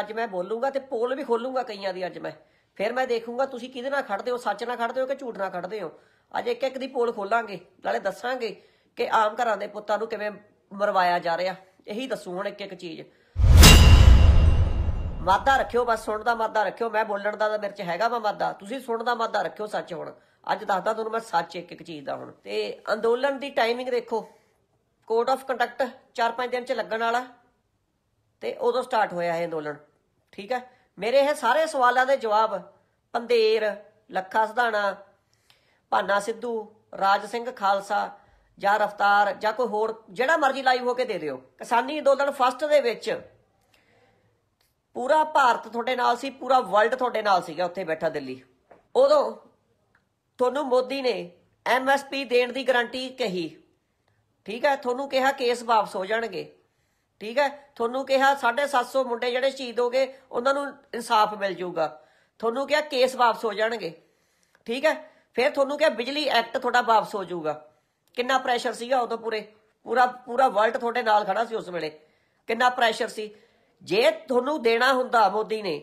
ਅੱਜ ਮੈਂ ਬੋਲੂੰਗਾ ਤੇ ਪੋਲ ਵੀ ਖੋਲੂੰਗਾ ਕਈਆਂ ਦੀ ਅੱਜ ਮੈਂ ਫਿਰ ਮੈਂ ਦੇਖੂੰਗਾ ਤੁਸੀਂ ਕਿਹਦੇ ਨਾਲ ਖੜਦੇ ਹੋ ਸੱਚ ਨਾਲ ਖੜਦੇ ਹੋ ਕਿ ਝੂਠ ਨਾਲ ਖੜਦੇ ਹੋ ਅੱਜ ਇੱਕ ਇੱਕ ਦੀ ਪੋਲ ਖੋਲਾਂਗੇ ਨਾਲੇ ਦੱਸਾਂਗੇ ਕਿ ਆਮ ਘਰਾਂ ਦੇ ਪੁੱਤਾਂ ਨੂੰ ਕਿਵੇਂ ਮਰਵਾਇਆ ਜਾ ਰਿਹਾ ਇਹੀ ਦੱਸੂ ਹੁਣ ਇੱਕ ਇੱਕ ਚੀਜ਼ ਮਾਦਾ ਰੱਖਿਓ ਬਸ ਸੁਣਨ ਦਾ ਮਾਦਾ ਰੱਖਿਓ ਮੈਂ ਬੋਲਣ ਦਾ ਤਾਂ ਮੇਰੇ ਚ ਹੈਗਾ ਵਾ ਮਾਦਾ ਤੁਸੀਂ ਸੁਣਨ ਦਾ ਮਾਦਾ ਰੱਖਿਓ ਸੱਚ ਹੁਣ ਅੱਜ ਦੱਸਦਾ ਤੁਹਾਨੂੰ ਮੈਂ ਸੱਚ ਇੱਕ ਇੱਕ ਚੀਜ਼ ਦਾ ਹੁਣ ਤੇ ਅੰਦੋਲਨ ਦੀ ਟਾਈਮਿੰਗ ਦੇਖੋ ਕੋਡ ਆਫ ਕੰਡਕਟ 4-5 ਦਿਨ ਚ ਲੱਗਣ ਵਾਲਾ ਤੇ ਉਦੋਂ ਸਟਾਰਟ ਹੋਇਆ ਇਹ ਅੰਦੋਲਨ ਠੀਕ ਹੈ ਮੇਰੇ ਇਹ ਸਾਰੇ ਸਵਾਲਾਂ ਦੇ ਜਵਾਬ ਪੰਦੇਰ ਲੱਖਾ ਸਧਾਣਾ ਭਾਨਾ ਸਿੱਧੂ ਰਾਜ ਸਿੰਘ ਖਾਲਸਾ ਜਾਂ ਰਫਤਾਰ ਜਾਂ ਕੋਈ ਹੋਰ ਜਿਹੜਾ ਮਰਜ਼ੀ ਲਾਈਵ ਹੋ ਕੇ ਦੇ ਦਿਓ ਕਿਸਾਨੀ ਅੰਦੋਲਨ ਫਸਟ ਦੇ ਵਿੱਚ ਪੂਰਾ ਭਾਰਤ ਤੁਹਾਡੇ ਨਾਲ ਸੀ ਪੂਰਾ ਵਰਲਡ ਤੁਹਾਡੇ ਨਾਲ ਸੀਗਾ ਉੱਥੇ ਬੈਠਾ ਦਿੱਲੀ ਉਦੋਂ ਤੁਹਾਨੂੰ ਮੋਦੀ ਨੇ ਐਮਐਸਪੀ ਦੇਣ ਦੀ ਗਾਰੰਟੀ ਕਹੀ ਠੀਕ ਹੈ ਤੁਹਾਨੂੰ ਕਿਹਾ ਕੇਸ ਵਾਪਸ ਹੋ ਜਾਣਗੇ ਠੀਕ ਹੈ ਤੁਹਾਨੂੰ ਕਿਹਾ 750 ਮੁੰਡੇ ਜਿਹੜੇ ਸ਼ਹੀਦ ਹੋ ਗਏ ਉਹਨਾਂ ਨੂੰ ਇਨਸਾਫ ਮਿਲ ਜਾਊਗਾ ਤੁਹਾਨੂੰ ਕਿਹਾ ਕੇਸ ਵਾਪਸ ਹੋ ਜਾਣਗੇ ਠੀਕ ਹੈ ਫਿਰ ਤੁਹਾਨੂੰ ਕਿਹਾ ਬਿਜਲੀ ਐਕਟ ਤੁਹਾਡਾ ਵਾਪਸ ਹੋ ਜਾਊਗਾ ਕਿੰਨਾ ਪ੍ਰੈਸ਼ਰ ਸੀਗਾ ਉਦੋਂ ਪੂਰੇ ਪੂਰਾ ਪੂਰਾ ਵਰਲਡ ਤੁਹਾਡੇ ਨਾਲ ਖੜਾ ਸੀ ਉਸ ਵੇਲੇ ਕਿੰਨਾ ਪ੍ਰੈਸ਼ਰ ਸੀ ਜੇ ਤੁਹਾਨੂੰ ਦੇਣਾ ਹੁੰਦਾ ਮੋਦੀ ਨੇ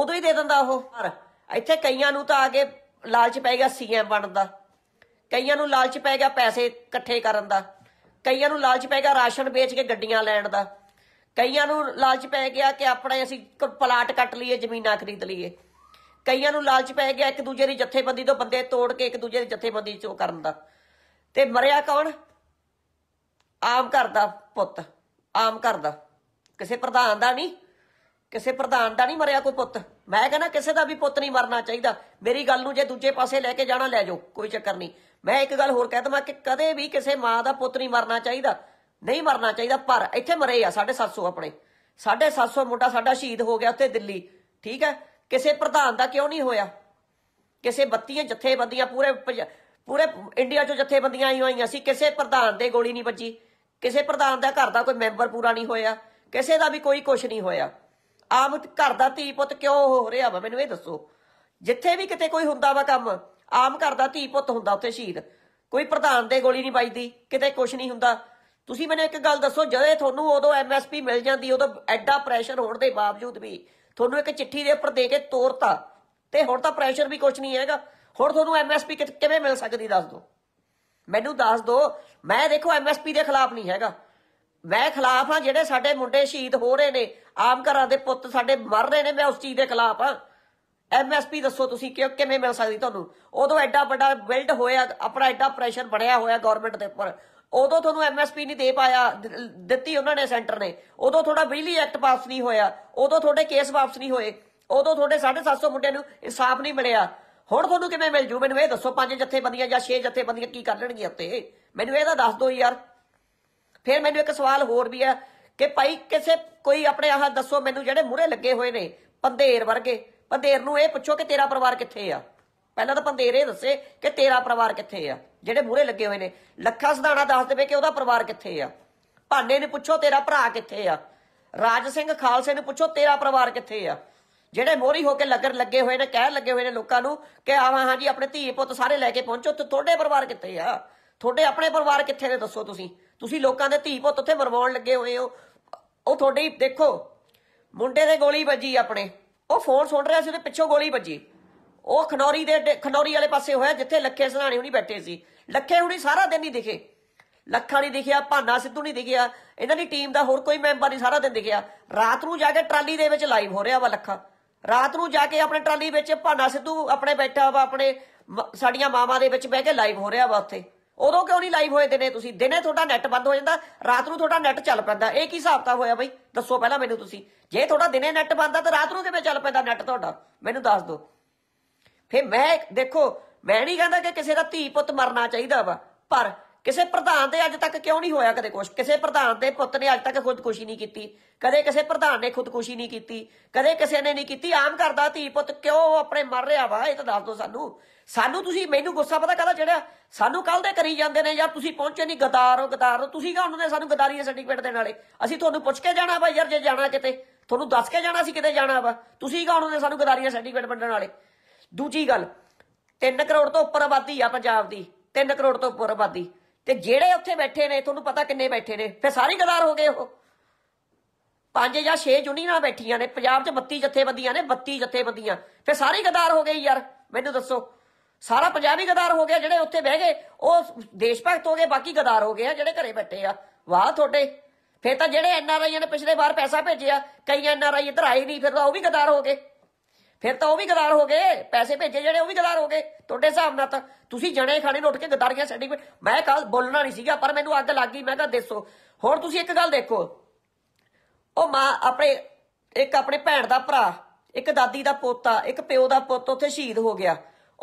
ਉਦੋਂ ਹੀ ਦੇ ਦਿੰਦਾ ਉਹ ਪਰ ਇੱਥੇ ਕਈਆਂ ਨੂੰ ਤਾਂ ਆ ਕੇ ਲਾਲਚ ਪੈ ਗਿਆ ਸੀਐਮ ਬਣਨ ਦਾ ਕਈਆਂ ਨੂੰ ਲਾਲਚ ਪੈ ਗਿਆ ਪੈਸੇ ਇਕੱਠੇ ਕਰਨ ਦਾ ਕਈਆਂ ਨੂੰ ਲਾਲਚ ਪੈ ਗਿਆ ਰਾਸ਼ਨ ਵੇਚ ਕੇ ਗੱਡੀਆਂ ਲੈਣ ਦਾ ਕਈਆਂ ਨੂੰ ਲਾਲਚ ਪੈ ਗਿਆ ਕਿ ਆਪਣੇ ਅਸੀਂ ਪਲਾਟ ਕੱਟ ਲਈਏ ਜ਼ਮੀਨਾਂ ਖਰੀਦ ਲਈਏ ਕਈਆਂ ਨੂੰ ਲਾਲਚ ਪੈ ਗਿਆ ਇੱਕ ਦੂਜੇ ਦੀ ਜਥੇਬੰਦੀ ਤੋਂ ਬੰਦੇ ਤੋੜ ਕੇ ਇੱਕ ਦੂਜੇ ਦੀ ਜਥੇਬੰਦੀ ਚੋਂ ਕਰਨ ਦਾ ਤੇ ਮਰਿਆ ਕੌਣ ਆਮ ਘਰ ਦਾ ਪੁੱਤ ਆਮ ਘਰ ਦਾ ਕਿਸੇ ਪ੍ਰਧਾਨ ਦਾ ਨਹੀਂ ਕਿਸੇ ਪ੍ਰਧਾਨ ਦਾ ਨਹੀਂ ਮਰਿਆ ਕੋਈ ਪੁੱਤ ਮੈਂ ਕਹਿੰਦਾ ਕਿਸੇ ਦਾ ਵੀ ਪੁੱਤ ਨਹੀਂ ਮਰਨਾ ਚਾਹੀਦਾ ਮੇਰੀ ਗੱਲ ਨੂੰ ਜੇ ਦੂਜੇ ਪਾਸੇ ਲੈ ਕੇ ਜਾਣਾ ਲੈ ਜਾਓ ਕੋਈ ਚੱਕਰ ਨਹੀਂ ਮੈਂ ਇੱਕ ਗੱਲ ਹੋਰ ਕਹਿ ਦਵਾਂ ਕਿ ਕਦੇ ਵੀ ਕਿਸੇ ਮਾਂ ਦਾ ਪੁੱਤ ਨਹੀਂ ਮਰਨਾ ਚਾਹੀਦਾ ਨਹੀਂ ਮਰਨਾ ਚਾਹੀਦਾ ਪਰ ਇੱਥੇ ਮਰੇ ਆ 750 ਆਪਣੇ 750 ਮੁੰਡਾ ਸਾਡਾ ਸ਼ਹੀਦ ਹੋ ਗਿਆ ਉੱਥੇ ਦਿੱਲੀ ਠੀਕ ਹੈ ਕਿਸੇ ਪ੍ਰਧਾਨ ਦਾ ਕਿਉਂ ਨਹੀਂ ਹੋਇਆ ਕਿਸੇ ਬੱਤੀਆਂ ਜਥੇਬੰਦੀਆਂ ਪੂਰੇ ਪੂਰੇ ਇੰਡੀਆ 'ਚੋਂ ਜਥੇਬੰਦੀਆਂ ਆਈ ਹੋਈਆਂ ਸੀ ਕਿਸੇ ਪ੍ਰਧਾਨ ਦੇ ਗੋਲੀ ਨਹੀਂ ਵੱਜੀ ਕਿਸੇ ਪ੍ਰਧਾਨ ਦਾ ਘਰ ਦਾ ਕੋਈ ਮੈਂਬਰ ਪੂਰਾ ਨਹੀਂ ਹੋਇਆ ਕਿਸੇ ਦਾ ਵੀ ਕੋਈ ਕੁਝ ਨਹੀਂ ਹੋਇਆ ਆਮ ਘਰ ਦਾ ਧੀ ਪੁੱਤ ਕਿਉਂ ਹੋ ਰਿਹਾ ਵਾ ਮੈਨੂੰ ਇਹ ਦੱਸੋ ਜਿੱਥੇ ਵੀ ਕਿਤੇ ਕੋਈ ਹੁੰਦਾ ਵਾ ਕੰਮ ਆਮ ਘਰ ਦਾ ਧੀ ਪੁੱਤ ਹੁੰਦਾ ਉੱਥੇ ਸ਼ਹੀਦ ਕੋਈ ਪ੍ਰਧਾਨ ਦੇ ਗੋਲੀ ਨਹੀਂ ਵੱਜਦੀ ਕਿਤੇ ਕੁਝ ਨਹੀਂ ਹੁੰਦਾ ਤੁਸੀਂ ਮੈਨੂੰ ਇੱਕ ਗੱਲ ਦੱਸੋ ਜਦੋਂ ਤੁਹਾਨੂੰ ਉਦੋਂ ਐਮਐਸਪੀ ਮਿਲ ਜਾਂਦੀ ਉਦੋਂ ਐਡਾ ਪ੍ਰੈਸ਼ਰ ਹੋਣ ਦੇ ਬਾਵਜੂਦ ਵੀ ਤੁਹਾਨੂੰ ਇੱਕ ਚਿੱਠੀ ਦੇ ਉੱਪਰ ਦੇ ਕੇ ਤੋਰਤਾ ਤੇ ਹੁਣ ਤਾਂ ਪ੍ਰੈਸ਼ਰ ਵੀ ਕੁਝ ਨਹੀਂ ਹੈਗਾ ਹੁਣ ਤੁਹਾਨੂੰ ਐਮਐਸਪੀ ਕਿਵੇਂ ਮਿਲ ਸਕਦੀ ਦੱਸ ਦਿਓ ਮੈਨੂੰ ਦੱਸ ਦਿਓ ਮੈਂ ਦੇਖੋ ਐਮਐਸਪੀ ਦੇ ਖਿਲਾਫ ਨਹੀਂ ਹੈਗਾ ਮੈਂ ਖਿਲਾਫ ਆ ਜਿਹੜੇ ਸਾਡੇ ਮੁੰਡੇ ਸ਼ਹੀਦ ਹੋ ਰਹੇ ਨੇ ਆਮ ਘਰਾਂ ਦੇ ਪੁੱਤ ਸਾਡੇ ਮਰ ਰਹੇ ਨੇ ਮੈਂ ਉਸ ਚੀਜ਼ ਦੇ ਖਿਲਾਫ ਆ ਐਮਐਸਪੀ ਦੱਸੋ ਤੁਸੀਂ ਕਿ ਕਿਵੇਂ ਮਿਲ ਸਕਦੀ ਤੁਹਾਨੂੰ ਉਦੋਂ ਐਡਾ ਵੱਡਾ ਬਿਲਡ ਹੋਇਆ ਆਪਣਾ ਐਡਾ ਪ੍ਰੈਸ਼ਰ ਬਣਿਆ ਹੋਇਆ ਗਵਰਨਮੈਂਟ ਦੇ ਉੱਪਰ ਉਦੋਂ ਤੁਹਾਨੂੰ ਐਮਐਸਪੀ ਨਹੀਂ ਦੇ ਪਾਇਆ ਦਿੱਤੀ ਉਹਨਾਂ ਨੇ ਸੈਂਟਰ ਨੇ ਉਦੋਂ ਤੁਹਾਡਾ ਬਿਜਲੀ ਐਕਟ ਪਾਸ ਨਹੀਂ ਹੋਇਆ ਉਦੋਂ ਤੁਹਾਡੇ ਕੇਸ ਵਾਪਸ ਨਹੀਂ ਹੋਏ ਉਦੋਂ ਤੁਹਾਡੇ 750 ਮੁੰਡਿਆਂ ਨੂੰ ਇਨਸਾਫ ਨਹੀਂ ਮਿਲਿਆ ਹੁਣ ਤੁਹਾਨੂੰ ਕਿਵੇਂ ਮਿਲ ਜੂ ਮੈਨੂੰ ਇਹ ਦੱਸੋ ਪੰਜ ਬੰਦੀਆਂ ਜਾਂ ਛੇ ਬੰਦੀਆਂ ਕੀ ਕਰ ਲੈਣਗੀਆਂ ਉੱਤੇ ਮੈਨੂੰ ਇਹਦਾ ਦੱਸ ਦਿਓ ਯਾਰ ਫਿਰ ਮੈਨੂੰ ਇੱਕ ਸਵਾਲ ਹੋਰ ਵੀ ਹੈ ਕਿ ਭਾਈ ਕਿਸੇ ਕੋਈ ਆਪਣੇ ਆਹ ਦੱਸੋ ਮੈਨੂੰ ਜਿਹੜੇ ਮੂਰੇ ਲੱਗੇ ਹੋਏ ਨੇ ਪੰਧੇਰ ਵਰਗੇ ਪੰਧੇਰ ਨੂੰ ਇਹ ਪੁੱਛੋ ਕਿ ਤੇਰਾ ਪਰਿਵਾਰ ਕਿੱਥੇ ਆ ਪਹਿਲਾਂ ਤਾਂ ਪੰਦੇਰੇ ਇਹ ਦੱਸੇ ਕਿ ਤੇਰਾ ਪਰਿਵਾਰ ਕਿੱਥੇ ਆ ਜਿਹੜੇ ਮੂਰੇ ਲੱਗੇ ਹੋਏ ਨੇ ਲੱਖਾ ਸਿਧਾਣਾ ਦੱਸ ਦੇਵੇ ਕਿ ਉਹਦਾ ਪਰਿਵਾਰ ਕਿੱਥੇ ਆ ਭਾਂਡੇ ਨੂੰ ਪੁੱਛੋ ਤੇਰਾ ਭਰਾ ਕਿੱਥੇ ਆ ਰਾਜ ਸਿੰਘ ਖਾਲਸੇ ਨੂੰ ਪੁੱਛੋ ਤੇਰਾ ਪਰਿਵਾਰ ਕਿੱਥੇ ਆ ਜਿਹੜੇ ਮੋਰੀ ਹੋ ਕੇ ਲੱਗਰ ਲੱਗੇ ਹੋਏ ਨੇ ਕਹਿ ਲੱਗੇ ਹੋਏ ਨੇ ਲੋਕਾਂ ਨੂੰ ਕਿ ਆਵਾਂ ਹਾਂਜੀ ਆਪਣੇ ਧੀ ਪੁੱਤ ਸਾਰੇ ਲੈ ਕੇ ਪਹੁੰਚੋ ਤੇ ਤੁਹਾਡੇ ਪਰਿਵਾਰ ਕਿੱਥੇ ਆ ਤੁਹਾਡੇ ਆਪਣੇ ਪਰਿਵਾਰ ਕਿੱਥੇ ਨੇ ਦੱਸੋ ਤੁਸੀਂ ਤੁਸੀਂ ਲੋਕਾਂ ਦੇ ਧੀ ਪੁੱਤ ਉੱਥੇ ਮਰਵਾਉਣ ਲੱਗੇ ਹੋਏ ਹੋ ਉਹ ਤੁਹਾਡੇ ਦੇਖੋ ਮੁੰਡੇ ਦੇ ਗੋਲੀ ਵੱਜੀ ਆਪਣੇ ਉਹ ਫੋਨ ਸੁਣ ਰਿਹਾ ਸੀ ਉਹਦੇ ਪਿੱਛੋਂ ਗੋਲੀ ਵੱਜੀ ਉਹ ਖਨੌਰੀ ਦੇ ਖਨੌਰੀ ਵਾਲੇ ਪਾਸੇ ਹੋਇਆ ਜਿੱਥੇ ਲੱਖੇ ਸਹਾਣੀ ਹੁਣੀ ਬੈਠੇ ਸੀ ਲੱਖੇ ਹੁਣੀ ਸਾਰਾ ਦਿਨ ਨਹੀਂ ਦਿਖੇ ਲੱਖਾ ਨਹੀਂ ਦਿਖਿਆ ਭਾਨਾ ਸਿੱਧੂ ਨਹੀਂ ਦਿਖਿਆ ਇਹਨਾਂ ਦੀ ਟੀਮ ਦਾ ਹੋਰ ਕੋਈ ਮੈਂਬਰ ਨਹੀਂ ਸਾਰਾ ਦਿਨ ਦਿਖਿਆ ਰਾਤ ਨੂੰ ਜਾ ਕੇ ਟਰਾਲੀ ਦੇ ਵਿੱਚ ਲਾਈਵ ਹੋ ਰਿਹਾ ਵਾ ਲੱਖਾ ਰਾਤ ਨੂੰ ਜਾ ਕੇ ਆਪਣੇ ਟਰਾਲੀ ਵਿੱਚ ਭਾਨਾ ਸਿੱਧੂ ਆਪਣੇ ਬੈਠਾ ਵਾ ਆਪਣੇ ਸਾਡੀਆਂ ਮਾਵਾਂ ਦੇ ਵਿੱਚ ਬਹਿ ਕੇ ਲਾਈਵ ਹੋ ਰਿਹਾ ਵਾ ਉੱਥੇ ਉਦੋਂ ਕਿਉਂ ਨਹੀਂ ਲਾਈਵ ਹੋਏ ਦਿਨੇ ਤੁਸੀਂ ਦਿਨੇ ਤੁਹਾਡਾ ਨੈਟ ਬੰਦ ਹੋ ਜਾਂਦਾ ਰਾਤ ਨੂੰ ਤੁਹਾਡਾ ਨੈਟ ਚੱਲ ਪੈਂਦਾ ਇਹ ਕੀ ਹਿਸਾਬ ਤਾਂ ਹੋਇਆ ਬਈ ਦੱਸੋ ਪਹਿਲਾਂ ਮੈਨੂੰ ਤੁਸੀਂ ਜੇ ਤੁਹਾਡਾ ਦਿਨੇ ਨੈਟ ਬੰਦ ਆ ਤਾਂ ਰਾਤ ਨੂੰ ਕਿਵੇਂ ਚੱਲ ਪੈਂਦਾ ਨੈਟ ਤੁਹਾਡਾ ਮੈਨੂੰ ਦੱਸ ਦਿਓ ਫਿਰ ਮੈਂ ਦੇਖੋ ਮੈਂ ਨਹੀਂ ਕਹਿੰਦਾ ਕਿ ਕਿਸੇ ਦਾ ਧੀ ਪੁੱਤ ਮਰਨਾ ਚਾਹੀਦਾ ਵਾ ਪਰ ਕਿਸੇ ਪ੍ਰਧਾਨ ਦੇ ਅੱਜ ਤੱਕ ਕਿਉਂ ਨਹੀਂ ਹੋਇਆ ਕਦੇ ਕੁਝ ਕਿਸੇ ਪ੍ਰਧਾਨ ਦੇ ਪੁੱਤ ਨੇ ਅੱਜ ਤੱਕ ਖੁਦਕੁਸ਼ੀ ਨਹੀਂ ਕੀਤੀ ਕਦੇ ਕਿਸੇ ਪ੍ਰਧਾਨ ਨੇ ਖੁਦਕੁਸ਼ੀ ਨਹੀਂ ਕੀਤੀ ਕਦੇ ਕਿਸੇ ਨੇ ਨਹੀਂ ਕੀਤੀ ਆਮ ਕਰਦਾ ਧੀ ਪੁੱਤ ਕਿਉਂ ਉਹ ਆਪਣੇ ਮਰ ਰਿਹਾ ਵਾ ਇਹ ਤਾਂ ਦੱਸ ਦਿਓ ਸਾਨੂੰ ਸਾਨੂੰ ਤੁਸੀਂ ਮੈਨੂੰ ਗੁੱਸਾ ਪਤਾ ਕਹਦਾ ਜਿਹੜਾ ਸਾਨੂੰ ਕੱਲ ਦੇ ਕਰੀ ਜਾਂਦੇ ਨੇ ਯਾਰ ਤੁਸੀਂ ਪਹੁੰਚੇ ਨਹੀਂ ਗਦਾਰ ਹੋ ਗਦਾਰ ਹੋ ਤੁਸੀਂ ਕਾ ਉਹਨਾਂ ਨੇ ਸਾਨੂੰ ਗਦਾਰੀ ਸਰਟੀਫਿਕੇਟ ਦੇਣ ਵਾਲੇ ਅਸੀਂ ਤੁਹਾਨੂੰ ਪੁੱਛ ਕੇ ਜਾਣਾ ਵਾ ਯਾਰ ਜੇ ਜਾਣਾ ਕਿਤੇ ਤੁਹਾਨੂੰ ਦੱਸ ਕੇ ਜਾਣਾ ਸੀ ਕਿਤੇ ਜਾਣਾ ਵਾ ਤੁਸੀਂ ਕਾ ਉਹਨਾਂ ਨੇ ਸਾਨੂੰ ਗਦਾਰੀ ਸਰਟੀਫਿਕੇਟ ਵੰਡਣ ਵਾਲੇ ਦੂਜੀ ਗੱਲ 3 ਕਰੋੜ ਤੋਂ ਉੱਪਰ ਆਬਾਦੀ ਆ ਪੰਜਾਬ ਦੀ 3 ਕਰੋੜ ਤੋਂ ਉੱਪਰ ਆਬਾਦੀ ਤੇ ਜਿਹੜੇ ਉੱਥੇ ਬੈਠੇ ਨੇ ਤੁਹਾਨੂੰ ਪਤਾ ਕਿੰਨੇ ਬੈਠੇ ਨੇ ਫਿਰ ਸਾਰੇ ਗਦਾਰ ਹੋ ਗਏ ਉਹ ਪੰਜ ਜਾਂ 6 ਯੂਨੀਅਨਾਂ ਬੈਠੀਆਂ ਨੇ ਪੰਜਾਬ 'ਚ 32 ਜਥੇਬੰਦੀਆਂ ਨੇ 32 ਜਥੇਬੰਦੀਆਂ ਫਿਰ ਸਾਰੇ ਗਦਾਰ ਹੋ ਗਏ ਯਾਰ ਮੈਨੂੰ ਦੱਸੋ ਸਾਰਾ ਪੰਜਾਬ ਹੀ ਗਦਾਰ ਹੋ ਗਿਆ ਜਿਹੜੇ ਉੱਥੇ ਬਹਿ ਗਏ ਉਹ ਦੇਸ਼ ਭਗਤ ਹੋ ਗਏ ਬਾਕੀ ਗਦਾਰ ਹੋ ਗਏ ਆ ਜਿਹੜੇ ਘਰੇ ਬੈਠੇ ਆ ਵਾਹ ਤੁਹਾਡੇ ਫਿਰ ਤਾਂ ਜਿਹੜੇ ਐਨਆਰਆਈਆਂ ਨੇ ਪਿਛਲੇ ਵਾਰ ਪੈਸਾ ਭੇਜਿਆ ਕਈ ਐਨਆਰਆਈ ਇੱਧਰ ਆਏ ਨਹੀਂ ਫਿਰ ਉਹ ਵੀ ਗਦਾਰ ਹੋ ਗਏ ਫਿਰ ਤਾਂ ਉਹ ਵੀ ਗਦਾਰ ਹੋ ਗਏ ਪੈਸੇ ਭੇਜੇ ਜਿਹੜੇ ਉਹ ਵੀ ਗਦਾਰ ਹੋ ਗਏ ਤੁਹਾਡੇ ਹਿਸਾਬ ਨਾਲ ਤਾਂ ਤੁਸੀਂ ਜਣੇ ਖਾਣੇ ਨੋਟ ਉੱਠ ਕੇ ਗਦਾਰੀਆਂ ਸੈਟਿੰਗ ਮੈਂ ਕੱਲ ਬੋਲਣਾ ਨਹੀਂ ਸੀਗਾ ਪਰ ਮੈਨੂੰ ਅੱਗ ਲੱਗ ਗਈ ਮੈਂ ਕਿਹਾ ਦੱਸੋ ਹੋਰ ਤੁਸੀਂ ਇੱਕ ਗੱਲ ਦੇਖੋ ਉਹ ਮਾਂ ਆਪਣੇ ਇੱਕ ਆਪਣੇ ਭੈਣ ਦਾ ਭਰਾ ਇੱਕ ਦਾਦੀ ਦਾ ਪੋਤਾ ਇੱਕ ਪਿਓ ਦਾ ਪੁੱਤ ਉੱਥੇ ਸ਼ਹੀਦ ਹੋ ਗਿਆ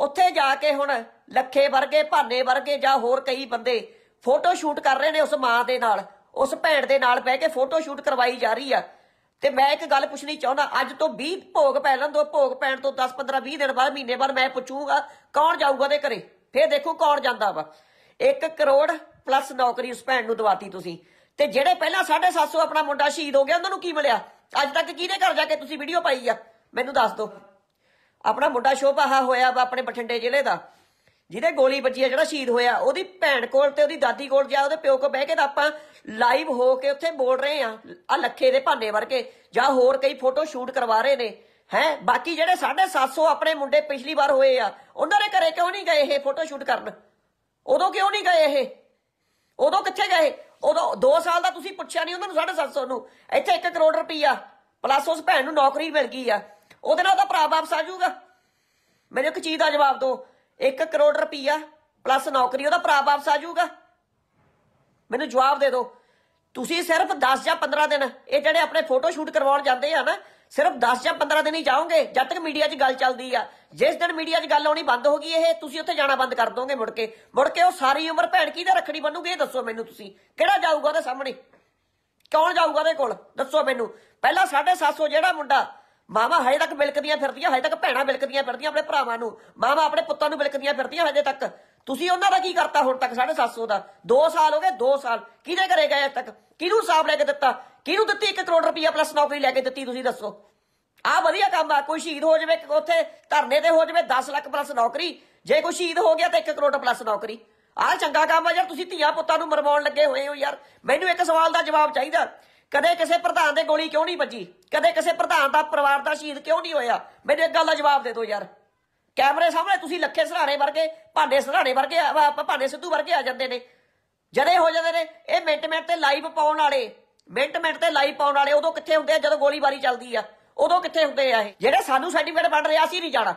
ਉੱਥੇ ਜਾ ਕੇ ਹੁਣ ਲੱਖੇ ਵਰਗੇ ਭਾਨੇ ਵਰਗੇ ਜਾਂ ਹੋਰ ਕਈ ਬੰਦੇ ਫੋਟੋ ਸ਼ੂਟ ਕਰ ਰਹੇ ਨੇ ਉਸ ਮਾਂ ਦੇ ਨਾਲ ਉਸ ਭੈਣ ਦੇ ਨਾਲ ਬਹਿ ਕੇ ਫੋਟੋ ਸ਼ੂਟ ਕਰਵਾਈ ਜਾ ਰਹੀ ਆ ਤੇ ਮੈਂ ਇੱਕ ਗੱਲ ਪੁੱਛਣੀ ਚਾਹੁੰਦਾ ਅੱਜ ਤੋਂ 20 ਭੋਗ ਪੈ ਲੈਣ ਦੋ ਭੋਗ ਪੈਣ ਤੋਂ 10 15 20 ਦਿਨ ਬਾਅਦ ਮਹੀਨੇ ਬਾਅਦ ਮੈਂ ਪੁੱਛੂਗਾ ਕੌਣ ਜਾਊਗਾ ਦੇ ਘਰੇ ਫੇਰ ਦੇਖੋ ਕੌਣ ਜਾਂਦਾ ਵਾ 1 ਕਰੋੜ ਪਲੱਸ ਨੌਕਰੀ ਉਸ ਭੈਣ ਨੂੰ ਦਵਾਤੀ ਤੁਸੀਂ ਤੇ ਜਿਹੜੇ ਪਹਿਲਾਂ 750 ਆਪਣਾ ਮੁੰਡਾ ਸ਼ਹੀਦ ਹੋ ਗਿਆ ਉਹਨਾਂ ਨੂੰ ਕੀ ਮਿਲਿਆ ਅੱਜ ਤੱਕ ਕਿਹਦੇ ਘਰ ਜਾ ਕੇ ਤੁਸੀਂ ਵੀਡੀਓ ਪਾਈ ਆ ਮੈਨੂੰ ਦੱਸ ਦਿਓ ਆਪਣਾ ਮੁੰਡਾ ਸ਼ੋਭਾ ਹੋਇਆ ਵਾ ਆਪਣੇ ਬਠਿੰਡੇ ਜ਼ਿਲ੍ਹੇ ਦਾ ਜਿਹਦੇ ਗੋਲੀ ਵੱਜੀ ਆ ਜਿਹੜਾ ਸ਼ਹੀਦ ਹੋਇਆ ਉਹਦੀ ਭੈਣ ਕੋਲ ਤੇ ਉਹਦੀ ਦਾਦੀ ਕੋਲ ਜਾ ਉਹਦੇ ਪਿਓ ਕੋਲ ਬਹਿ ਕੇ ਤਾਂ ਆਪਾਂ ਲਾਈਵ ਹੋ ਕੇ ਉੱਥੇ ਬੋਲ ਰਹੇ ਆ ਆ ਲੱਖੇ ਦੇ ਭਾਂਡੇ ਵਰਗੇ ਜਾਂ ਹੋਰ ਕਈ ਫੋਟੋ ਸ਼ੂਟ ਕਰਵਾ ਰਹੇ ਨੇ ਹੈ ਬਾਕੀ ਜਿਹੜੇ 750 ਆਪਣੇ ਮੁੰਡੇ ਪਿਛਲੀ ਵਾਰ ਹੋਏ ਆ ਉਹਨਾਂ ਦੇ ਘਰੇ ਕਿਉਂ ਨਹੀਂ ਗਏ ਇਹ ਫੋਟੋ ਸ਼ੂਟ ਕਰਨ ਉਦੋਂ ਕਿਉਂ ਨਹੀਂ ਗਏ ਇਹ ਉਦੋਂ ਕਿੱਥੇ ਗਏ ਉਦੋਂ 2 ਸਾਲ ਦਾ ਤੁਸੀਂ ਪੁੱਛਿਆ ਨਹੀਂ ਉਹਨਾਂ ਨੂੰ 750 ਨੂੰ ਇੱਥੇ 1 ਕਰੋੜ ਰੁਪਈਆ ਪਲੱਸ ਉਸ ਭੈਣ ਨੂੰ ਨੌਕਰੀ ਮਿਲ ਗਈ ਆ ਉਹਦੇ ਨਾਲ ਉਹਦਾ ਭਰਾ ਵਾਪਸ ਆ ਜਾਊਗਾ ਮੈਨੂੰ ਇੱਕ ਚੀਜ਼ ਦਾ ਜਵਾਬ ਦਿਓ 1 ਕਰੋੜ ਰੁਪਈਆ ਪਲੱਸ ਨੌਕਰੀ ਉਹਦਾ ਭਰਾ ਵਾਪਸ ਆ ਜਾਊਗਾ ਮੈਨੂੰ ਜਵਾਬ ਦੇ ਦਿਓ ਤੁਸੀਂ ਸਿਰਫ 10 ਜਾਂ 15 ਦਿਨ ਇਹ ਜਿਹੜੇ ਆਪਣੇ ਫੋਟੋ ਸ਼ੂਟ ਕਰਵਾਉਣ ਜਾਂਦੇ ਆ ਨਾ ਸਿਰਫ 10 ਜਾਂ 15 ਦਿਨ ਹੀ ਜਾਓਗੇ ਜਦ ਤੱਕ ਮੀਡੀਆ 'ਚ ਗੱਲ ਚੱਲਦੀ ਆ ਜਿਸ ਦਿਨ ਮੀਡੀਆ 'ਚ ਗੱਲ ਆਉਣੀ ਬੰਦ ਹੋ ਗਈ ਇਹ ਤੁਸੀਂ ਉੱਥੇ ਜਾਣਾ ਬੰਦ ਕਰ ਦੋਗੇ ਮੁੜ ਕੇ ਮੁੜ ਕੇ ਉਹ ਸਾਰੀ ਉਮਰ ਭੈਣ ਕੀ ਦਾ ਰੱਖੜੀ ਬੰਨੂਗੇ ਇਹ ਦੱਸੋ ਮੈਨੂੰ ਤੁਸੀਂ ਕਿਹੜਾ ਜਾਊਗਾ ਉਹਦੇ ਸਾਹਮਣੇ ਕੌਣ ਜਾਊਗਾ ਉਹਦੇ ਕੋਲ ਦੱਸੋ ਮੈਨੂੰ ਪਹਿਲਾਂ 750 ਜਿਹੜਾ ਮੁੰਡਾ ਮਾਵਾ ਹਜੇ ਤੱਕ ਬਿਲਕਦੀਆਂ ਫਿਰਦੀਆਂ ਹਜੇ ਤੱਕ ਭੈਣਾ ਬਿਲਕਦੀਆਂ ਫਿਰਦੀਆਂ ਆਪਣੇ ਭਰਾਵਾਂ ਨੂੰ ਮਾਵਾ ਆਪਣੇ ਪੁੱਤਾਂ ਨੂੰ ਬਿਲਕਦੀਆਂ ਫਿਰਦੀਆਂ ਹਜੇ ਤੱਕ ਤੁਸੀਂ ਉਹਨਾਂ ਦਾ ਕੀ ਕਰਤਾ ਹੁਣ ਤੱਕ 750 ਦਾ 2 ਸਾਲ ਹੋ ਗਏ 2 ਸਾਲ ਕਿਹਦੇ ਘਰੇ ਗਏ ਹਜੇ ਤੱਕ ਕਿਹਨੂੰ ਸਾਫ ਲੈ ਕੇ ਦਿੱਤਾ ਕਿਹਨੂੰ ਦਿੱਤੀ 1 ਕਰੋੜ ਰੁਪਇਆ ਪਲੱਸ ਨੌਕਰੀ ਲੈ ਕੇ ਦਿੱਤੀ ਤੁਸੀਂ ਦੱਸੋ ਆ ਵਧੀਆ ਕੰਮ ਆ ਕੋਈ ਸ਼ਹੀਦ ਹੋ ਜਾਵੇ ਉੱਥੇ ਧਰਨੇ ਤੇ ਹੋ ਜਾਵੇ 10 ਲੱਖ ਪਲੱਸ ਨੌਕਰੀ ਜੇ ਕੋਈ ਸ਼ਹੀਦ ਹੋ ਗਿਆ ਤਾਂ 1 ਕਰੋੜ ਪਲੱਸ ਨੌਕਰੀ ਆ ਚੰਗਾ ਕੰਮ ਆ ਯਾਰ ਤੁਸੀਂ ਧੀਆ ਪੁੱਤਾਂ ਨੂੰ ਮਰਵਾਉਣ ਲੱਗੇ ਹੋਏ ਹੋ ਯਾਰ ਮੈਨੂੰ ਇੱਕ ਸਵਾਲ ਦਾ ਜਵਾਬ ਚਾਹੀਦਾ ਕਦੇ ਕਿਸੇ ਪ੍ਰਧਾਨ ਦੇ ਗੋਲੀ ਕਿਉਂ ਨਹੀਂ ਵੱਜੀ ਕਦੇ ਕਿਸੇ ਪ੍ਰਧਾਨ ਦਾ ਪਰਿਵਾਰ ਦਾ ਸ਼ਹੀਦ ਕਿਉਂ ਨਹੀਂ ਹੋਇਆ ਮੇਰੇ ਇੱਕ ਗੱਲ ਦਾ ਜਵਾਬ ਦੇ ਦਿਓ ਯਾਰ ਕੈਮਰੇ ਸਾਹਮਣੇ ਤੁਸੀਂ ਲੱਖੇ ਸਹਾਰੇ ਵਰਗੇ ਭਾਂਡੇ ਸਹਾਰੇ ਵਰਗੇ ਭਾਂਡੇ ਸਿੱਧੂ ਵਰਗੇ ਆ ਜਾਂਦੇ ਨੇ ਜਦੇ ਹੋ ਜਾਂਦੇ ਨੇ ਇਹ ਮਿੰਟ ਮਿੰਟ ਤੇ ਲਾਈਵ ਪਾਉਣ ਵਾਲੇ ਮਿੰਟ ਮਿੰਟ ਤੇ ਲਾਈਵ ਪਾਉਣ ਵਾਲੇ ਉਦੋਂ ਕਿੱਥੇ ਹੁੰਦੇ ਆ ਜਦੋਂ ਗੋਲੀਬਾਰੀ ਚੱਲਦੀ ਆ ਉਦੋਂ ਕਿੱਥੇ ਹੁੰਦੇ ਆ ਇਹ ਜਿਹੜੇ ਸਾਨੂੰ ਸਰਟੀਫਿਕੇਟ ਵੰਡ ਰਿਆ ਸੀ ਨਹੀਂ ਜਾਣਾ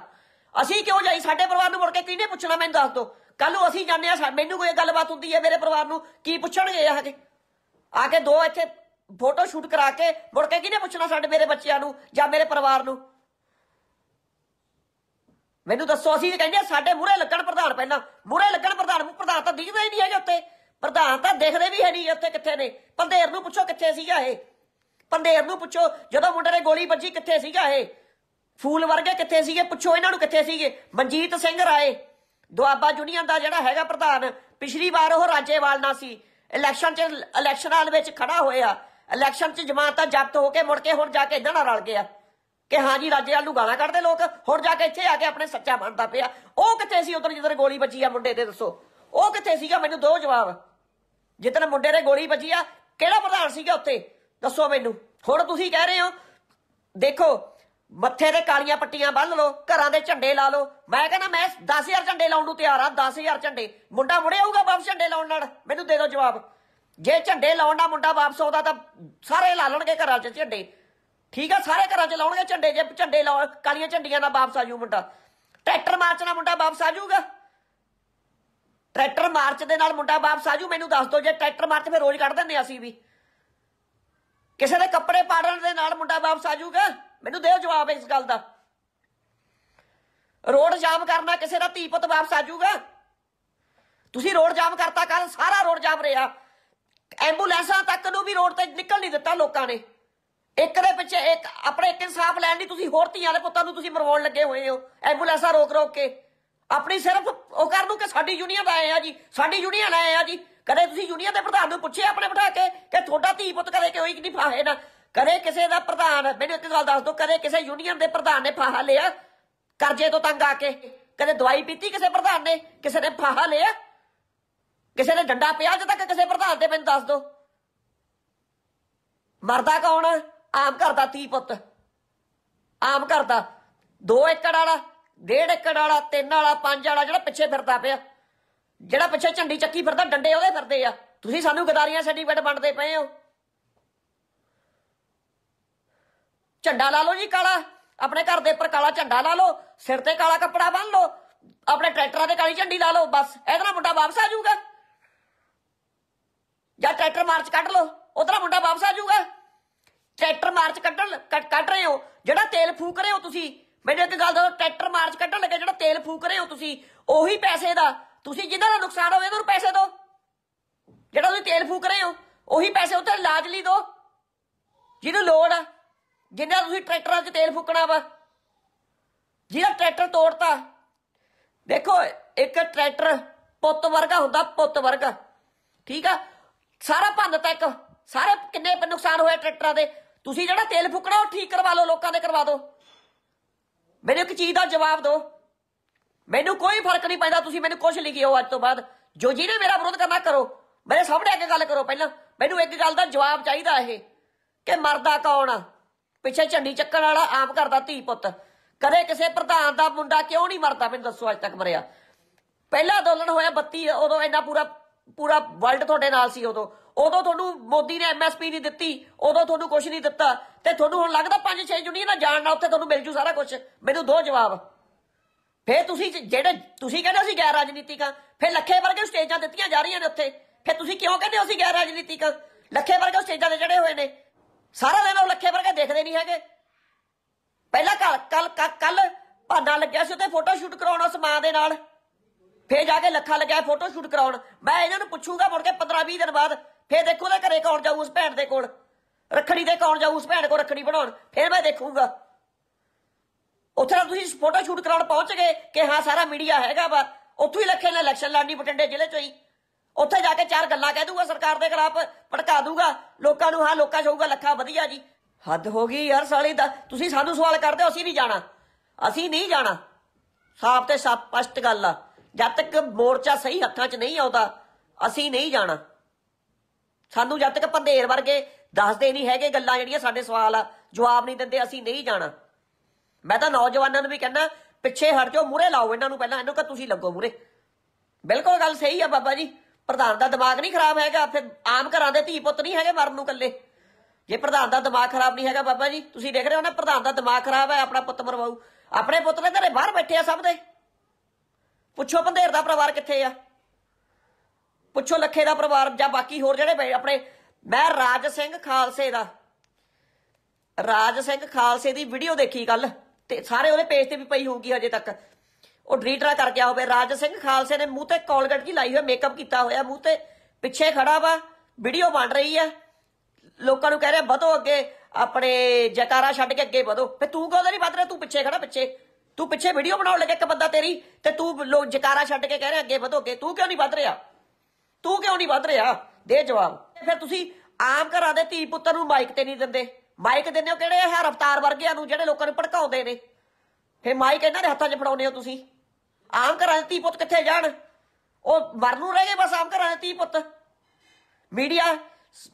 ਅਸੀਂ ਕਿਉਂ ਜਾਈ ਸਾਡੇ ਪਰਿਵਾਰ ਨੂੰ ਮੁੜ ਕੇ ਕਿਹਨੇ ਪੁੱਛਣਾ ਮੈਨੂੰ ਦੱਸ ਦਿਓ ਕੱਲ ਨੂੰ ਅਸੀਂ ਜਾਂਦੇ ਆ ਮੈਨੂੰ ਕੋਈ ਗੱਲਬਾਤ ਹੁੰਦੀ ਹੈ ਮੇਰੇ ਪਰਿਵਾਰ ਨੂੰ ਕੀ ਪੁੱਛਣਗੇ ਆ ਕੇ ਆ ਕੇ ਦੋ ਇੱਥੇ ਫੋਟੋ ਸ਼ੂਟ ਕਰਾ ਕੇ ਮੁੜ ਕੇ ਕਿਹਨੇ ਪੁੱਛਣਾ ਸਾਡੇ ਮੇਰੇ ਬੱਚਿਆਂ ਨੂੰ ਜਾਂ ਮੇਰੇ ਪਰਿਵਾਰ ਨੂੰ ਮੈਨੂੰ ਦੱਸੋ ਅਸੀਂ ਕਹਿੰਦੇ ਸਾਡੇ ਮੂਰੇ ਲੱਗਣ ਪ੍ਰਧਾਨ ਪਹਿਲਾਂ ਮੂਰੇ ਲੱਗਣ ਪ੍ਰਧਾਨ ਪ੍ਰਧਾਨ ਤਾਂ ਦਿਖਦਾ ਹੀ ਨਹੀਂ ਹੈਗਾ ਉੱਤੇ ਪ੍ਰਧਾਨ ਤਾਂ ਦੇਖਦੇ ਵੀ ਹੈ ਨਹੀਂ ਉੱਥੇ ਕਿੱਥੇ ਨੇ ਪੰਦੇਰ ਨੂੰ ਪੁੱਛੋ ਕਿੱਥੇ ਸੀਗਾ ਇਹ ਪੰਦੇਰ ਨੂੰ ਪੁੱਛੋ ਜਦੋਂ ਮੁੰਡੇ ਨੇ ਗੋਲੀ ਵੱਜੀ ਕਿੱਥੇ ਸੀਗਾ ਇਹ ਫੂਲ ਵਰਗੇ ਕਿੱਥੇ ਸੀਗੇ ਪੁੱਛੋ ਇਹਨਾਂ ਨੂੰ ਕਿੱਥੇ ਸੀਗੇ ਮਨਜੀਤ ਸਿੰਘ ਰਾਏ ਦੁਆਬਾ ਯੂਨੀਅਨ ਦਾ ਜਿਹੜਾ ਹੈਗਾ ਪ੍ਰਧਾਨ ਪਿਛਲੀ ਵਾਰ ਉਹ ਰਾਜੇਵਾਲ ਨਾਲ ਸੀ ਇਲੈਕਸ਼ਨ ਚ ਇਲੈਕਸ਼ਨਾਂ ਵਿੱਚ ਖੜਾ ਹੋਇਆ ਇਲੈਕਸ਼ਨ 'ਚ ਜਮਾਤਾਂ ਜਬਤ ਹੋ ਕੇ ਮੁੜ ਕੇ ਹੁਣ ਜਾ ਕੇ ਇਦਾਂ ਨਾਲ ਰਲ ਗਿਆ ਕਿ ਹਾਂ ਜੀ ਰਾਜੇ ਆਲੂ ਗਾਣਾ ਕੱਢਦੇ ਲੋਕ ਹੁਣ ਜਾ ਕੇ ਇੱਥੇ ਆ ਕੇ ਆਪਣੇ ਸੱਚਾ ਬਣਦਾ ਪਿਆ ਉਹ ਕਿੱਥੇ ਸੀ ਉਧਰ ਜਿੱਧਰ ਗੋਲੀ ਵੱਜੀ ਆ ਮੁੰਡੇ ਦੇ ਦੱਸੋ ਉਹ ਕਿੱਥੇ ਸੀਗਾ ਮੈਨੂੰ ਦੋ ਜਵਾਬ ਜਿੱਦਣ ਮੁੰਡੇ ਦੇ ਗੋਲੀ ਵੱਜੀ ਆ ਕਿਹੜਾ ਪ੍ਰਧਾਨ ਸੀਗਾ ਉੱਥੇ ਦੱਸੋ ਮੈਨੂੰ ਹੁਣ ਤੁਸੀਂ ਕਹਿ ਰਹੇ ਹੋ ਦੇਖੋ ਮੱਥੇ ਤੇ ਕਾਲੀਆਂ ਪੱਟੀਆਂ ਬੰਨ ਲਓ ਘਰਾਂ ਦੇ ਝੰਡੇ ਲਾ ਲਓ ਮੈਂ ਕਹਿੰਦਾ ਮੈਂ 10000 ਝੰਡੇ ਲਾਉਣ ਨੂੰ ਤਿਆਰ ਆ 10000 ਝੰਡੇ ਮੁੰਡਾ ਮੁੜੇ ਆਊਗਾ ਵਾਪਸ ਝੰਡੇ ਲਾਉਣ ਨਾਲ ਮੈਨੂੰ ਦੇ ਦਿਓ ਜਵਾਬ ਜੇ ਝੰਡੇ ਲਾਉਣ ਦਾ ਮੁੰਡਾ ਵਾਪਸ ਆਉਂਦਾ ਤਾਂ ਸਾਰੇ ਲਾ ਲੈਣਗੇ ਘਰਾਂ 'ਚ ਝੰਡੇ ਠੀਕ ਆ ਸਾਰੇ ਘਰਾਂ 'ਚ ਲਾਉਣਗੇ ਝੰਡੇ ਜੇ ਝੰਡੇ ਲਾਉ ਕਾਲੀਆਂ ਝੰਡੀਆਂ ਦਾ ਵਾਪਸ ਆ ਜੂ ਮੁੰਡਾ ਟਰੈਕਟਰ ਮਾਰਚ ਨਾਲ ਮੁੰਡਾ ਵਾਪਸ ਆ ਟਰੈਕਟਰ ਮਾਰਚ ਦੇ ਨਾਲ ਮੁੰਡਾ ਵਾਪਸ ਆ ਜੂ ਮੈਨੂੰ ਦੱਸ ਦਿਓ ਜੇ ਟਰੈਕਟਰ ਮਾਰਚ ਫੇਰ ਰੋਜ਼ ਕੱਢ ਦਿੰਦੇ ਅਸੀਂ ਵੀ ਕਿਸੇ ਦੇ ਕੱਪੜੇ ਪਾੜਨ ਦੇ ਨਾਲ ਮੁੰਡਾ ਵਾਪਸ ਆ ਮੈਨੂੰ ਦਿਓ ਜਵਾਬ ਇਸ ਗੱਲ ਦਾ ਰੋਡ ਜਾਮ ਕਰਨਾ ਕਿਸੇ ਦਾ ਧੀ ਪੁੱਤ ਵਾਪਸ ਆ ਤੁਸੀਂ ਰੋਡ ਜਾਮ ਕਰਤਾ ਕੱਲ ਸਾਰਾ ਰੋਡ ਜਾਮ ਰਿਹਾ ਐਂਬੂਲੈਂਸਾਂ ਤੱਕ ਨੂੰ ਵੀ ਰੋਡ ਤੇ ਨਿਕਲ ਨਹੀਂ ਦਿੱਤਾ ਲੋਕਾਂ ਨੇ ਇੱਕ ਦੇ ਪਿੱਛੇ ਇੱਕ ਆਪਣੇ ਇੱਕ ਇਨਸਾਫ ਲੈਣ ਦੀ ਤੁਸੀਂ ਹੋਰ ਧੀਆਂ ਦੇ ਪੁੱਤਾਂ ਨੂੰ ਤੁਸੀਂ ਮਰਵਾਉਣ ਲੱਗੇ ਹੋਏ ਹੋ ਐਂਬੂਲੈਂਸਾਂ ਰੋਕ ਰੋਕ ਕੇ ਆਪਣੀ ਸਿਰਫ ਉਹ ਕਰ ਨੂੰ ਕਿ ਸਾਡੀ ਯੂਨੀਅਨ ਆਏ ਆ ਜੀ ਸਾਡੀ ਯੂਨੀਅਨ ਆਏ ਆ ਜੀ ਕਦੇ ਤੁਸੀਂ ਯੂਨੀਅਨ ਦੇ ਪ੍ਰਧਾਨ ਨੂੰ ਪੁੱਛਿਆ ਆਪਣੇ ਬਿਠਾ ਕੇ ਕਿ ਤੁਹਾਡਾ ਧੀ ਪੁੱਤ ਕਦੇ ਕਿ ਨਹੀਂ ਫਾਹੇ ਨਾ ਕਦੇ ਕਿਸੇ ਦਾ ਪ੍ਰਧਾਨ ਮੈਨੂੰ ਇੱਕ ਗੱਲ ਦੱਸ ਦਿਓ ਕਦੇ ਕਿਸੇ ਯੂਨੀਅਨ ਦੇ ਪ੍ਰਧਾਨ ਨੇ ਫਾਹਾ ਲਿਆ ਕਰਜ਼ੇ ਤੋਂ ਤੰਗ ਆ ਕੇ ਕਦੇ ਦਵਾਈ ਪੀਤੀ ਕਿਸੇ ਪ੍ਰਧਾਨ ਨੇ ਕਿਸੇ ਨੇ ਫਾਹਾ ਲਿਆ ਕਿਸੇ ਨੇ ਡੰਡਾ ਪਿਆ ਜਦ ਤੱਕ ਕਿਸੇ ਪ੍ਰਧਾਨ ਤੇ ਮੈਨੂੰ ਦੱਸ ਦੋ ਮਰਦਾ ਕੌਣ ਆਮ ਘਰ ਦਾ ਤੀ ਪੁੱਤ ਆਮ ਘਰ ਦਾ 2 ਏਕੜ ਵਾਲਾ 1.5 ਏਕੜ ਵਾਲਾ 3 ਵਾਲਾ 5 ਵਾਲਾ ਜਿਹੜਾ ਪਿੱਛੇ ਫਿਰਦਾ ਪਿਆ ਜਿਹੜਾ ਪਿੱਛੇ ਝੰਡੀ ਚੱਕੀ ਫਿਰਦਾ ਡੰਡੇ ਉਹਦੇ ਫਿਰਦੇ ਆ ਤੁਸੀਂ ਸਾਨੂੰ ਗਦਾਰੀਆਂ ਸਰਟੀਫਿਕੇਟ ਵੰਡਦੇ ਪਏ ਹੋ ਝੰਡਾ ਲਾ ਲਓ ਜੀ ਕਾਲਾ ਆਪਣੇ ਘਰ ਦੇ ਉੱਪਰ ਕਾਲਾ ਝੰਡਾ ਲਾ ਲਓ ਸਿਰ ਤੇ ਕਾਲਾ ਕੱਪੜਾ ਬੰਨ ਲਓ ਆਪਣੇ ਟਰੈਕਟਰਾਂ ਤੇ ਕਾਲੀ ਝੰਡੀ ਲਾ ਲਓ ਬਸ ਇਹਦੇ ਨਾਲ ਮੁੰਡਾ ਵਾਪਸ ਆ ਜਾਊਗਾ ਜਾਂ ਟਰੈਕਟਰ ਮਾਰਚ ਕੱਢ ਲਓ ਉਧਰ ਮੁੰਡਾ ਵਾਪਸ ਆ ਜਾਊਗਾ ਟਰੈਕਟਰ ਮਾਰਚ ਕੱਢਣ ਕੱਢ ਰਹੇ ਹੋ ਜਿਹੜਾ ਤੇਲ ਫੂਕ ਰਹੇ ਹੋ ਤੁਸੀਂ ਮੈਨੂੰ ਇੱਕ ਗੱਲ ਦੱਸੋ ਟਰੈਕਟਰ ਮਾਰਚ ਕੱਢਣ ਲੱਗੇ ਜਿਹੜਾ ਤੇਲ ਫੂਕ ਰਹੇ ਹੋ ਤੁਸੀਂ ਉਹੀ ਪੈਸੇ ਦਾ ਤੁਸੀਂ ਜਿਹਨਾਂ ਦਾ ਨੁਕਸਾਨ ਹੋਵੇ ਉਹਨੂੰ ਪੈਸੇ ਦਿਓ ਜਿਹੜਾ ਤੁਸੀਂ ਤੇਲ ਫੂਕ ਰਹੇ ਹੋ ਉਹੀ ਪੈਸੇ ਉੱਤੇ ਇਲਾਜ ਲਈ ਦਿਓ ਜਿਹਨੂੰ ਲੋੜ ਆ ਜਿੰਨਾ ਤੁਸੀਂ ਟਰੈਕਟਰਾਂ 'ਚ ਤੇਲ ਫੂਕਣਾ ਵਾ ਜਿਹੜਾ ਟਰੈਕਟਰ ਤੋੜਤਾ ਦੇਖੋ ਇੱਕ ਟਰੈਕਟਰ ਪੁੱਤ ਵਰਗਾ ਹੁੰਦਾ ਪੁੱਤ ਵਰਗਾ ਠੀਕ ਆ ਸਾਰਾ ਭੰਦ ਤੱਕ ਸਾਰੇ ਕਿੰਨੇ ਨੁਕਸਾਨ ਹੋਏ ਟਰੈਕਟਰਾਂ ਦੇ ਤੁਸੀਂ ਜਿਹੜਾ ਤੇਲ ਫੁਕਣਾ ਉਹ ਠੀਕ ਕਰਵਾ ਲਓ ਲੋਕਾਂ ਦੇ ਕਰਵਾ ਦਿਓ ਮੈਨੂੰ ਇੱਕ ਚੀਜ਼ ਦਾ ਜਵਾਬ ਦਿਓ ਮੈਨੂੰ ਕੋਈ ਫਰਕ ਨਹੀਂ ਪੈਂਦਾ ਤੁਸੀਂ ਮੈਨੂੰ ਕੁਝ ਲਿਖਿਓ ਅੱਜ ਤੋਂ ਬਾਅਦ ਜੋ ਜਿਹਨੇ ਮੇਰਾ ਵਿਰੋਧ ਕਰਨਾ ਕਰੋ ਮੇਰੇ ਸਾਹਮਣੇ ਅੱਗੇ ਗੱਲ ਕਰੋ ਪਹਿਲਾਂ ਮੈਨੂੰ ਇੱਕ ਗੱਲ ਦਾ ਜਵਾਬ ਚਾਹੀਦਾ ਇਹ ਕਿ ਮਰਦਾ ਕੌਣ ਆ ਪਿੱਛੇ ਝੰਡੀ ਚੱਕਣ ਵਾਲਾ ਆਪ ਘਰ ਦਾ ਧੀ ਪੁੱਤ ਕਦੇ ਕਿਸੇ ਪ੍ਰਧਾਨ ਦਾ ਮੁੰਡਾ ਕਿਉਂ ਨਹੀਂ ਮਰਦਾ ਮੈਨੂੰ ਦੱਸੋ ਅੱਜ ਤੱਕ ਮਰਿਆ ਪਹਿਲਾ ਅੰਦੋਲਨ ਹੋਇਆ 32 ਉਦੋਂ ਇੰਨਾ ਪੂਰਾ ਪੂਰਾ ਵਰਲਡ ਤੁਹਾਡੇ ਨਾਲ ਸੀ ਉਦੋਂ ਉਦੋਂ ਤੁਹਾਨੂੰ ਮੋਦੀ ਨੇ ਐਮਐਸਪੀ ਨਹੀਂ ਦਿੱਤੀ ਉਦੋਂ ਤੁਹਾਨੂੰ ਕੁਝ ਨਹੀਂ ਦਿੱਤਾ ਤੇ ਤੁਹਾਨੂੰ ਹੁਣ ਲੱਗਦਾ ਪੰਜ ਛੇ ਨਾਲ ਜਾਣ ਨਾਲ ਉੱਥੇ ਤੁਹਾਨੂੰ ਮਿਲ ਜੂ ਸਾਰਾ ਕੁਝ ਮੈਨੂੰ ਦੋ ਜਵਾਬ ਫੇਰ ਤੁਸੀਂ ਜਿਹੜੇ ਤੁਸੀਂ ਕਹਿੰਦੇ ਸੀ ਗੈਰ ਰਾਜਨੀਤਿਕ ਆ ਫੇਰ ਲੱਖੇ ਵਰਗੇ ਸਟੇਜਾਂ ਦਿੱਤੀਆਂ ਜਾ ਰਹੀਆਂ ਨੇ ਉੱਥੇ ਫੇਰ ਤੁਸੀਂ ਕਿਉਂ ਕਹਿੰਦੇ ਹੋ ਸੀ ਗੈਰ ਰਾਜਨੀਤਿਕ ਲੱਖੇ ਵਰਗੇ ਸਟੇਜਾਂ ਤੇ ਚੜੇ ਹੋਏ ਨੇ ਸਾਰਾ ਦਿਨ ਉਹ ਲੱਖੇ ਵਰਗੇ ਦੇਖਦੇ ਨਹੀਂ ਹੈਗੇ ਪਹਿਲਾਂ ਕੱਲ ਕੱਲ ਕੱਲ ਭਾਂਡਾ ਲੱਗਿਆ ਸੀ ਉੱਥੇ ਫੋਟੋ ਸ਼ੂਟ ਕਰਾਉਣਾ ਸਮਾਂ ਦੇ ਨਾਲ ਫੇਰ ਜਾ ਕੇ ਲੱਖਾਂ ਲਗਾਇਆ ਫੋਟੋ ਸ਼ੂਟ ਕਰਾਉਣ ਮੈਂ ਇਹਨਾਂ ਨੂੰ ਪੁੱਛੂਗਾ ਮੁੜ ਕੇ 15 20 ਦਿਨ ਬਾਅਦ ਫੇਰ ਦੇਖੋ ਉਹਦੇ ਘਰੇ ਕੌਣ ਜਾਊ ਉਸ ਭੈਣ ਦੇ ਕੋਲ ਰੱਖੜੀ ਦੇ ਕੌਣ ਜਾਊ ਉਸ ਭੈਣ ਕੋਲ ਰੱਖੜੀ ਬਣਾਉਣ ਫੇਰ ਮੈਂ ਦੇਖੂਗਾ ਉੱਥੇ ਨਾਲ ਤੁਸੀਂ ਫੋਟੋ ਸ਼ੂਟ ਕਰਾਉਣ ਪਹੁੰਚ ਗਏ ਕਿ ਹਾਂ ਸਾਰਾ ਮੀਡੀਆ ਹੈਗਾ ਵਾ ਉੱਥੋਂ ਹੀ ਲੱਖੇ ਨੇ ਇਲੈਕਸ਼ਨ ਲੜਨੀ ਬਟੰਡੇ ਜ਼ਿਲ੍ਹੇ ਚੋਂ ਹੀ ਉੱਥੇ ਜਾ ਕੇ ਚਾਰ ਗੱਲਾਂ ਕਹਿ ਦੂਗਾ ਸਰਕਾਰ ਦੇ ਖਿਲਾਫ ਭੜਕਾ ਦੂਗਾ ਲੋਕਾਂ ਨੂੰ ਹਾਂ ਲੋਕਾਂ ਚਾਹੂਗਾ ਲੱਖਾ ਵਧੀਆ ਜੀ ਹੱਦ ਹੋ ਗਈ ਯਾਰ ਸਾਲੀ ਦਾ ਤੁਸੀਂ ਸਾਨੂੰ ਸਵਾਲ ਕਰਦੇ ਹੋ ਅਸੀਂ ਨਹੀਂ ਜਾਣਾ ਅਸੀਂ ਨਹੀਂ ਜਾਣਾ ਸਾਫ਼ ਤੇ ਸਪਸ਼ਟ ਗੱਲ ਆ ਜਦ ਤੱਕ ਮੋਰਚਾ ਸਹੀ ਹੱਥਾਂ 'ਚ ਨਹੀਂ ਆਉਂਦਾ ਅਸੀਂ ਨਹੀਂ ਜਾਣਾ ਸਾਨੂੰ ਜਦ ਤੱਕ ਪੰਧੇਰ ਵਰਗੇ ਦੱਸਦੇ ਨਹੀਂ ਹੈਗੇ ਗੱਲਾਂ ਜਿਹੜੀਆਂ ਸਾਡੇ ਸਵਾਲ ਆ ਜਵਾਬ ਨਹੀਂ ਦਿੰਦੇ ਅਸੀਂ ਨਹੀਂ ਜਾਣਾ ਮੈਂ ਤਾਂ ਨੌਜਵਾਨਾਂ ਨੂੰ ਵੀ ਕਹਿੰਦਾ ਪਿੱਛੇ ਹਟ ਜਾਓ ਮੂਰੇ ਲਾਓ ਇਹਨਾਂ ਨੂੰ ਪਹਿਲਾਂ ਇਹਨੂੰ ਕਿ ਤੁਸੀਂ ਲੱਗੋ ਮੂਰੇ ਬਿਲਕੁਲ ਗੱਲ ਸਹੀ ਆ ਬਾਬਾ ਜੀ ਪ੍ਰਧਾਨ ਦਾ ਦਿਮਾਗ ਨਹੀਂ ਖਰਾਬ ਹੈਗਾ ਫਿਰ ਆਮ ਘਰਾਂ ਦੇ ਧੀ ਪੁੱਤ ਨਹੀਂ ਹੈਗੇ ਮਰਨ ਨੂੰ ਕੱਲੇ ਜੇ ਪ੍ਰਧਾਨ ਦਾ ਦਿਮਾਗ ਖਰਾਬ ਨਹੀਂ ਹੈਗਾ ਬਾਬਾ ਜੀ ਤੁਸੀਂ ਦੇਖ ਰਹੇ ਹੋ ਨਾ ਪ੍ਰਧਾਨ ਦਾ ਦਿਮਾਗ ਖਰਾਬ ਹੈ ਆਪਣਾ ਪੁੱਤ ਮਰਵਾਉ ਆਪਣੇ ਪੁੱਤ ਨੇ ਘਰੇ ਬਾਹਰ ਬੈਠੇ ਆ ਸਭ ਦੇ ਪੁੱਛੋ ਬੰਦੇਰ ਦਾ ਪਰਿਵਾਰ ਕਿੱਥੇ ਆ ਪੁੱਛੋ ਲੱਖੇ ਦਾ ਪਰਿਵਾਰ ਜਾਂ ਬਾਕੀ ਹੋਰ ਜਿਹੜੇ ਆਪਣੇ ਮੈਂ ਰਾਜ ਸਿੰਘ ਖਾਲਸੇ ਦਾ ਰਾਜ ਸਿੰਘ ਖਾਲਸੇ ਦੀ ਵੀਡੀਓ ਦੇਖੀ ਕੱਲ ਤੇ ਸਾਰੇ ਉਹਦੇ ਪੇਜ ਤੇ ਵੀ ਪਈ ਹੋਊਗੀ ਹਜੇ ਤੱਕ ਉਹ ਡਰੀਟਰਾ ਕਰ ਗਿਆ ਹੋਵੇ ਰਾਜ ਸਿੰਘ ਖਾਲਸੇ ਨੇ ਮੂੰਹ ਤੇ ਕੋਲਗੇਟ ਜੀ ਲਾਈ ਹੋਈ ਮੇਕਅਪ ਕੀਤਾ ਹੋਇਆ ਮੂੰਹ ਤੇ ਪਿੱਛੇ ਖੜਾ ਵਾ ਵੀਡੀਓ ਬਣ ਰਹੀ ਆ ਲੋਕਾਂ ਨੂੰ ਕਹਿ ਰਿਹਾ ਵਧੋ ਅੱਗੇ ਆਪਣੇ ਜਕਾਰਾ ਛੱਡ ਕੇ ਅੱਗੇ ਵਧੋ ਫੇ ਤੂੰ ਕਿਉਂ ਨਹੀਂ ਵਧ ਰਿਹਾ ਤੂੰ ਪਿੱਛੇ ਖੜਾ ਪਿੱਛੇ ਤੂੰ ਪਿੱਛੇ ਵੀਡੀਓ ਬਣਾਉਣ ਲੱਗਾ ਇੱਕ ਬੰਦਾ ਤੇਰੀ ਤੇ ਤੂੰ ਲੋ ਜਕਾਰਾ ਛੱਡ ਕੇ ਕਹਿ ਰਿਹਾ ਅੱਗੇ ਵਧੋਗੇ ਤੂੰ ਕਿਉਂ ਨਹੀਂ ਵਧ ਰਿਹਾ ਤੂੰ ਕਿਉਂ ਨਹੀਂ ਵਧ ਰਿਹਾ ਦੇ ਜਵਾਬ ਫਿਰ ਤੁਸੀਂ ਆਮ ਘਰਾਂ ਦੇ ਧੀ ਪੁੱਤਰ ਨੂੰ ਮਾਈਕ ਤੇ ਨਹੀਂ ਦਿੰਦੇ ਮਾਈਕ ਦਿੰਦੇ ਹੋ ਕਿਹੜੇ ਹੈ ਰਫਤਾਰ ਵਰਗਿਆਂ ਨੂੰ ਜਿਹੜੇ ਲੋਕਾਂ ਨੂੰ ਭੜਕਾਉਂਦੇ ਨੇ ਫੇ ਮਾਈਕ ਇਹਨਾਂ ਦੇ ਹੱਥਾਂ 'ਚ ਫੜਾਉਂਦੇ ਹੋ ਤੁਸੀਂ ਆਮ ਘਰਾਂ ਦੇ ਧੀ ਪੁੱਤ ਕਿੱਥੇ ਜਾਣ ਉਹ ਮਰ ਨੂੰ ਰਹਿ ਗਏ ਬਸ ਆਮ ਘਰਾਂ ਦੇ ਧੀ ਪੁੱਤ ਮੀਡੀਆ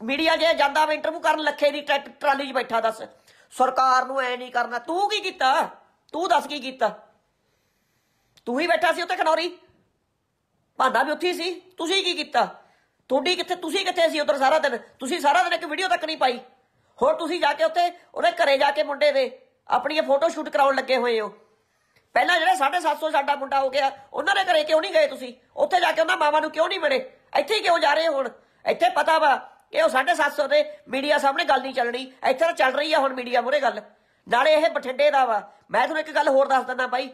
ਮੀਡੀਆ ਜੇ ਜਾਂਦਾ ਵੇ ਇੰਟਰਵਿਊ ਕਰਨ ਲੱਖੇ ਦੀ ਟਰਾਲੀ 'ਚ ਬੈਠਾ ਦੱਸ ਸਰਕਾਰ ਨੂੰ ਐ ਨਹੀਂ ਕਰਨਾ ਤੂੰ ਕੀ ਕੀਤਾ ਤੂੰ ਦੱਸ ਕੀ ਕੀਤਾ ਤੂੰ ਹੀ ਬੈਠਾ ਸੀ ਉੱਤੇ ਖਨੌਰੀ ਭਾਂਦਾ ਵੀ ਉੱਥੇ ਸੀ ਤੁਸੀਂ ਕੀ ਕੀਤਾ ਤੁਹਾਡੀ ਕਿੱਥੇ ਤੁਸੀਂ ਕਿੱਥੇ ਸੀ ਉਧਰ ਸਾਰਾ ਦਿਨ ਤੁਸੀਂ ਸਾਰਾ ਦਿਨ ਇੱਕ ਵੀਡੀਓ ਤੱਕ ਨਹੀਂ ਪਾਈ ਹੋਰ ਤੁਸੀਂ ਜਾ ਕੇ ਉੱਥੇ ਉਹਦੇ ਘਰੇ ਜਾ ਕੇ ਮੁੰਡੇ ਦੇ ਆਪਣੀਆਂ ਫੋਟੋ ਸ਼ੂਟ ਕਰਾਉਣ ਲੱਗੇ ਹੋਏ ਹੋ ਪਹਿਲਾਂ ਜਿਹੜਾ 750 ਸਾਡਾ ਮੁੰਡਾ ਹੋ ਗਿਆ ਉਹਨਾਂ ਦੇ ਘਰੇ ਕਿਉਂ ਨਹੀਂ ਗਏ ਤੁਸੀਂ ਉੱਥੇ ਜਾ ਕੇ ਉਹਨਾਂ ਮਾਵਾਂ ਨੂੰ ਕਿਉਂ ਨਹੀਂ ਮਿਲੇ ਇੱਥੇ ਹੀ ਕਿਉਂ ਜਾ ਰਹੇ ਹੁਣ ਇੱਥੇ ਪਤਾ ਵਾ ਕਿ ਉਹ 750 ਤੇ ਮੀਡੀਆ ਸਾਹਮਣੇ ਗੱਲ ਨਹੀਂ ਚੱਲਣੀ ਇੱਥੇ ਤਾਂ ਚੱਲ ਰਹੀ ਆ ਹੁਣ ਮੀਡੀਆ ਮੂਰੇ ਗੱਲ ਨਾਲੇ ਇਹ ਬਠਿੰਡੇ ਦਾ ਵਾ ਮੈਂ ਤੁਹਾਨੂੰ ਇੱਕ ਗੱਲ ਹੋਰ ਦੱਸ ਦਿੰਦਾ ਬਾਈ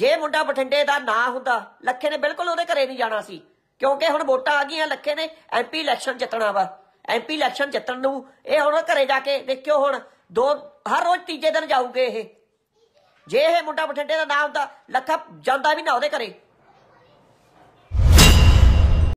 ਜੇ ਮੁੰਡਾ ਬਠਿੰਡੇ ਦਾ ਨਾ ਹੁੰਦਾ ਲੱਖੇ ਨੇ ਬਿਲਕੁਲ ਉਹਦੇ ਘਰੇ ਨਹੀਂ ਜਾਣਾ ਸੀ ਕਿਉਂਕਿ ਹੁਣ ਵੋਟਾਂ ਆ ਗਈਆਂ ਲੱਖੇ ਨੇ ਐਮਪੀ ਇਲੈਕਸ਼ਨ ਜਿੱਤਣਾ ਵਾ ਐਮਪੀ ਇਲੈਕਸ਼ਨ ਜਿੱਤਣ ਨੂੰ ਇਹ ਹੁਣ ਘਰੇ ਜਾ ਕੇ ਦੇਖਿਓ ਹੁਣ ਦੋ ਹਰ ਰੋਜ਼ ਤੀਜੇ ਦਿਨ ਜਾਊਗੇ ਇਹ ਜੇ ਇਹ ਮੁੰਡਾ ਬਠਿੰਡੇ ਦਾ ਨਾ ਹੁੰਦਾ ਲੱਖਾ ਜਾਂਦਾ ਵੀ ਨਾ ਉਹਦੇ ਘਰੇ